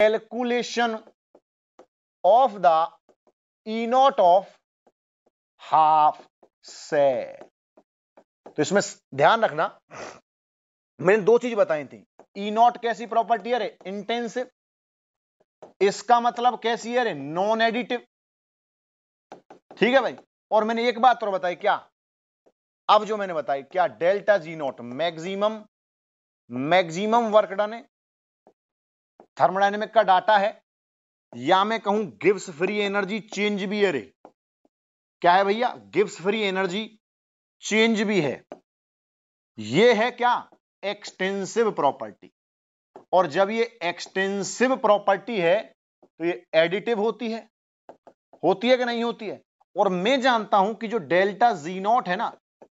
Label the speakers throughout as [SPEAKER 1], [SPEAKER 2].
[SPEAKER 1] Calculation of the E naught of half से तो इसमें ध्यान रखना मैंने दो चीज बताई थी ई e नॉट कैसी प्रॉपर्टी अरे इंटेंसिव इसका मतलब कैसी है नॉन एडिटिव ठीक है भाई और मैंने एक बात और बताई क्या अब जो मैंने बताई क्या delta G naught maximum maximum work done है थर्मोडाइनमिक का डाटा है या मैं कहूं गिव्स फ्री एनर्जी चेंज भी अरे क्या है भैया गिव्स फ्री एनर्जी चेंज भी है यह है क्या एक्सटेंसिव प्रॉपर्टी और जब ये एक्सटेंसिव प्रॉपर्टी है तो ये एडिटिव होती है होती है कि नहीं होती है और मैं जानता हूं कि जो डेल्टा जी नॉट है ना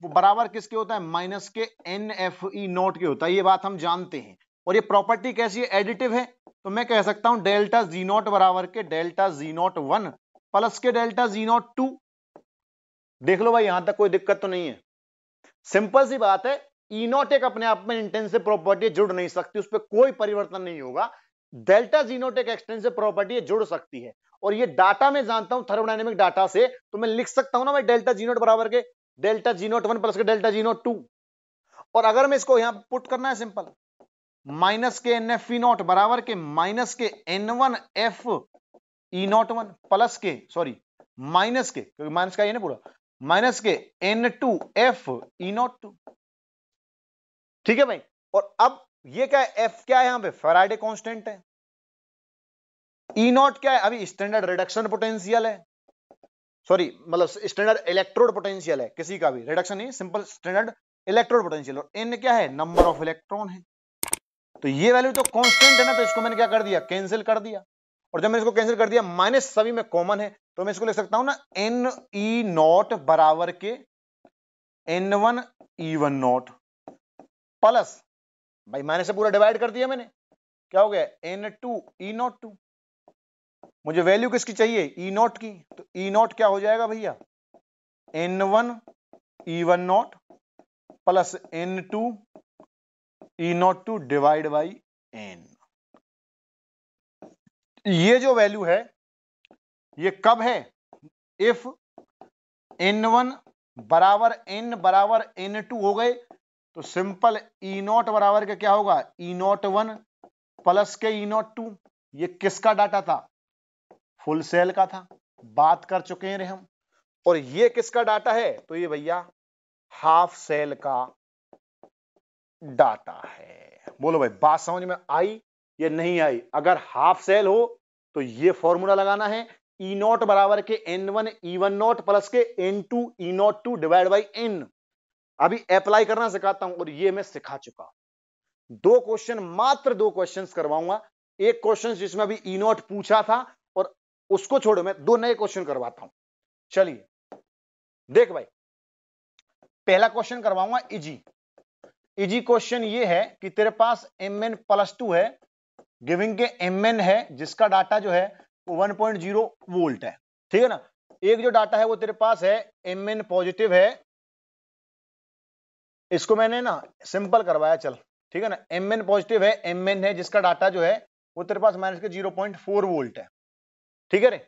[SPEAKER 1] वो बराबर किसके होता है माइनस के एन एफ ई नॉट के होता है ये बात हम जानते हैं और ये प्रॉपर्टी कैसी है एडिटिव है तो मैं कह सकता हूं डेल्टा जी नॉट बराबर के delta G naught one plus के डेल्टा जी नॉट टू देख लो भाई यहां तक कोई दिक्कत तो नहीं है सिंपल सी बात है ई e नॉट एक अपने आप में इंटेंसिव प्रॉपर्टी जुड़ नहीं सकती उस पर कोई परिवर्तन नहीं होगा डेल्टा जी नॉट एक एक्सटेंसिव प्रॉपर्टी जुड़ सकती है और ये डाटा मैं जानता हूं थर्मोडाइनमिक डाटा से तो मैं लिख सकता हूं ना भाई डेल्टा जी नॉट बराबर के delta G naught one plus के डेल्टा जी नॉट टू और अगर मैं इसको यहां पुट करना है सिंपल माइनस के एन एफ ई नॉट बराबर के माइनस के N one F E naught one plus के सॉरी माइनस के क्योंकि माइनस का ये ना पूरा माइनस के N two F E naught two ठीक है भाई और अब ये क्या है एफ क्या है यहां पे फेराइडे कांस्टेंट है ई नॉट क्या है अभी स्टैंडर्ड रिडक्शन पोटेंशियल है सॉरी मतलब स्टैंडर्ड इलेक्ट्रोड पोटेंशियल है किसी का भी रिडक्शन नहीं सिंपल स्टैंडर्ड इलेक्ट्रोड पोटेंशियल और एन क्या है नंबर ऑफ इलेक्ट्रॉन है तो ये वैल्यू तो कॉन्स्टेंट है ना तो इसको मैंने क्या कर दिया कैंसिल कर दिया और जब मैंने इसको कैंसिल कर दिया माइनस सभी में कॉमन है तो मैं इसको लिख सकता हूं ना एन ई नॉट बराबर के N one E one naught plus भाई माइनस से पूरा डिवाइड कर दिया मैंने क्या हो गया N two E naught two मुझे वैल्यू किसकी चाहिए ई e नॉट की तो ई e नॉट क्या हो जाएगा भैया N one E one naught plus N two E naught two divide by N ये जो वैल्यू है ये कब है इफ एन वन बराबर एन बराबर एन टू हो गए तो सिंपल ई नॉट बराबर का क्या होगा ई नॉट वन प्लस के ई नॉट टू ये किसका डाटा था फुल सेल का था बात कर चुके हैं हम और ये किसका डाटा है तो ये भैया हाफ सेल का डाटा है बोलो भाई बात समझ में आई या नहीं आई अगर हाफ सेल हो तो ये फॉर्मूला लगाना है ई e नॉट बराबर के N one E one naught plus के N two E naught two divide by N अभी अप्लाई करना सिखाता हूं और ये मैं सिखा चुका हूं दो क्वेश्चन मात्र दो क्वेश्चन करवाऊंगा एक क्वेश्चन जिसमें अभी ई e नॉट पूछा था और उसको छोड़ो मैं दो नए क्वेश्चन करवाता हूं चलिए देख भाई पहला क्वेश्चन करवाऊंगा इजी इजी क्वेश्चन ये है कि तेरे पास एम एन प्लस टू है गिविंग के एम एन है जिसका डाटा जो है वो जीरो वोल्ट है ठीक है ना एक जो डाटा है वो तेरे पास है एम एन पॉजिटिव है इसको मैंने ना सिंपल करवाया चल ठीक है ना एम एन पॉजिटिव है एम एन है जिसका डाटा जो है वो तेरे पास माइनस के जीरो पॉइंट फोर वोल्ट है ठीक है रे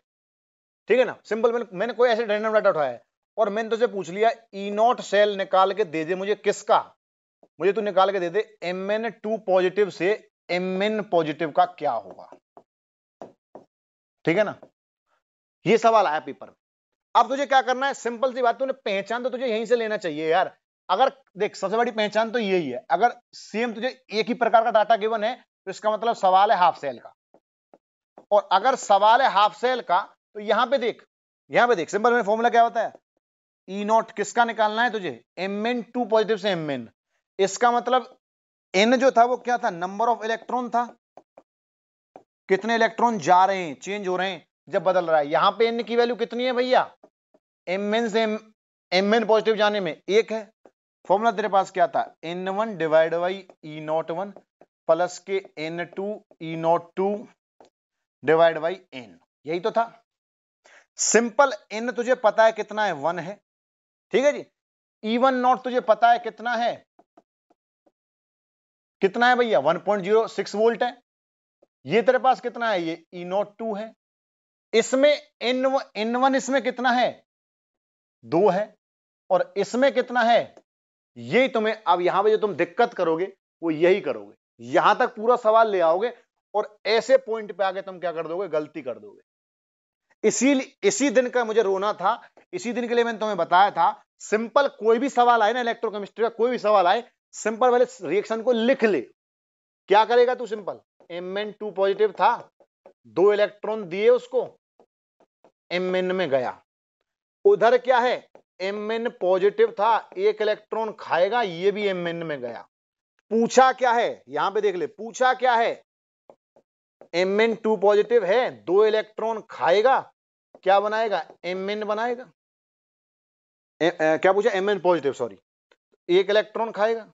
[SPEAKER 1] ठीक है ना सिंपल मैंने मैंने कोई ऐसे रैंडम डाटा उठाया है और मैंने तुझे तो पूछ लिया ई नॉट सेल निकाल के दे दे मुझे किसका मुझे तू तो निकाल के दे दे एम एन टू पॉजिटिव से एम एन पॉजिटिव का क्या होगा ठीक है ना ये सवाल आया पेपर में अब तुझे क्या करना है सिंपल सी बात तूने पहचान तो तुझे यहीं से लेना चाहिए यार अगर देख सबसे बड़ी पहचान तो यही है अगर सेम तुझे एक ही प्रकार का डाटा गिवन है तो इसका मतलब सवाल है हाफ सेल का और अगर सवाल है हाफ सेल का तो यहां पे देख यहां पे देख सिंपल में फॉर्मूला क्या होता है ई e नॉट किसका निकालना है तुझे एम एन टू पॉजिटिव से एम एन इसका मतलब एन जो था वो क्या था नंबर ऑफ इलेक्ट्रॉन था कितने इलेक्ट्रॉन जा रहे हैं चेंज हो रहे हैं जब बदल रहा है यहां पे एन की वैल्यू कितनी है भैया एम एन से एम एन पॉजिटिव जाने में एक है फॉर्मूला तेरे पास क्या था N one divide by E naught one plus के N two E naught two divide by N यही तो था सिंपल एन तुझे पता है कितना है वन है ठीक है जी ई वन नॉट तुझे पता है कितना है कितना है भैया 1.06 वोल्ट है ये तेरे पास कितना है ये ई e नोट टू है इसमें एन एन वन इसमें कितना है दो है और इसमें कितना है यही तुम्हें अब यहां पे जो तुम दिक्कत करोगे वो यही करोगे यहां तक पूरा सवाल ले आओगे और ऐसे पॉइंट पे आगे तुम क्या कर दोगे गलती कर दोगे इसीलिए इसी दिन का मुझे रोना था इसी दिन के लिए मैंने तुम्हें बताया था सिंपल कोई भी सवाल आए ना इलेक्ट्रोकेमिस्ट्री का कोई भी सवाल आए सिंपल वाले रिएक्शन को लिख ले क्या करेगा तू simple M N two positive था दो इलेक्ट्रॉन दिए उसको एम एन में गया उधर क्या है एम एन पॉजिटिव था एक इलेक्ट्रॉन खाएगा ये भी एम एन में गया पूछा क्या है यहां पे देख ले पूछा क्या है एम एन टू पॉजिटिव है दो इलेक्ट्रॉन खाएगा क्या बनाएगा एम एन बनाएगा ए, ए, क्या पूछा एम एन पॉजिटिव सॉरी एक इलेक्ट्रॉन खाएगा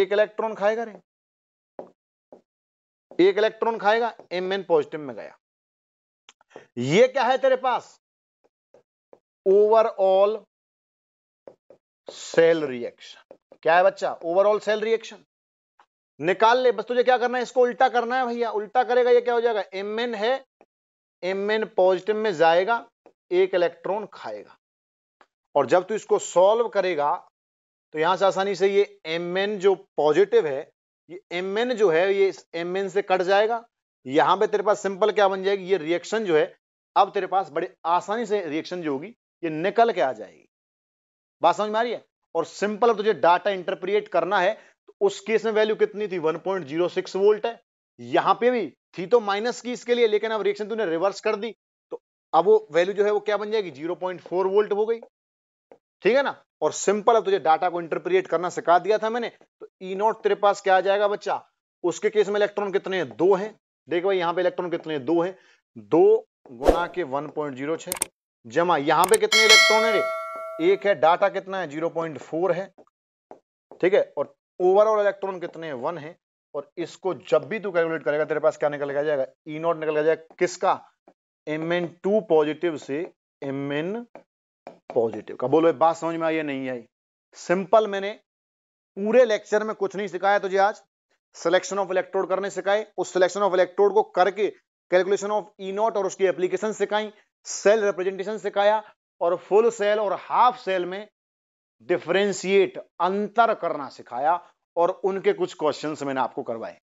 [SPEAKER 1] एक इलेक्ट्रॉन खाएगा रे एक इलेक्ट्रॉन खाएगा एम एन पॉजिटिव में गया ये क्या है तेरे पास ओवरऑल सेल रिएक्शन क्या है बच्चा ओवरऑल सेल रिएक्शन निकाल ले बस तुझे क्या करना है इसको उल्टा करना है भैया उल्टा करेगा ये क्या हो जाएगा एम एन है एम एन पॉजिटिव में जाएगा एक इलेक्ट्रॉन खाएगा और जब तू इसको सॉल्व करेगा तो यहां से आसानी से ये एम एन जो पॉजिटिव है ये एम एन जो है ये एम एन से कट जाएगा यहां पे तेरे पास सिंपल क्या बन जाएगी ये रिएक्शन जो है अब तेरे पास बड़े आसानी से रिएक्शन जो होगी ये निकल के आ जाएगी बात समझ में आ रही है और सिंपल अब तुझे डाटा इंटरप्रिएट करना है तो उस केस में वैल्यू कितनी थी 1.06 वोल्ट है यहां पे भी थी तो माइनस की इसके लिए लेकिन अब रिएक्शन तूने रिवर्स कर दी तो अब वो वैल्यू जो है वो क्या बन जाएगी फोर वोल्ट हो गई ठीक है ना और सिंपल है तुझे डाटा को इंटरप्रिएट करना सिखा दिया था मैंने तो ई e नोट तेरे पास क्या आ जाएगा बच्चा उसके केस में इलेक्ट्रॉन कितने है? दो हैं देख भाई यहाँ पे इलेक्ट्रॉन कितने है? दो हैं दो गुना के वन पॉइंट जीरो छह जमा यहाँ पे कितने इलेक्ट्रॉन है एक है डाटा कितना है जीरो पॉइंट फोर है ठीक है और ओवरऑल इलेक्ट्रॉन कितने है? वन है और इसको जब भी तू कैलकुलेट करेगा तेरे पास क्या निकल के जाएगा ई e नोट निकल के जाएगा किसका एम एन टू पॉजिटिव से एम एन पॉजिटिव का बोलो बात समझ में आई नहीं आई सिंपल मैंने पूरे लेक्चर में कुछ नहीं सिखाया तुझे आज सिलेक्शन ऑफ इलेक्ट्रोड करने सिखाए उस सिलेक्शन ऑफ इलेक्ट्रोड को करके कैलकुलेशन ऑफ ई नॉट और उसकी एप्लीकेशन सिखाई सेल रिप्रेजेंटेशन सिखाया और फुल सेल और हाफ सेल में डिफ्रेंशिएट अंतर करना सिखाया और उनके कुछ क्वेश्चंस मैंने आपको करवाए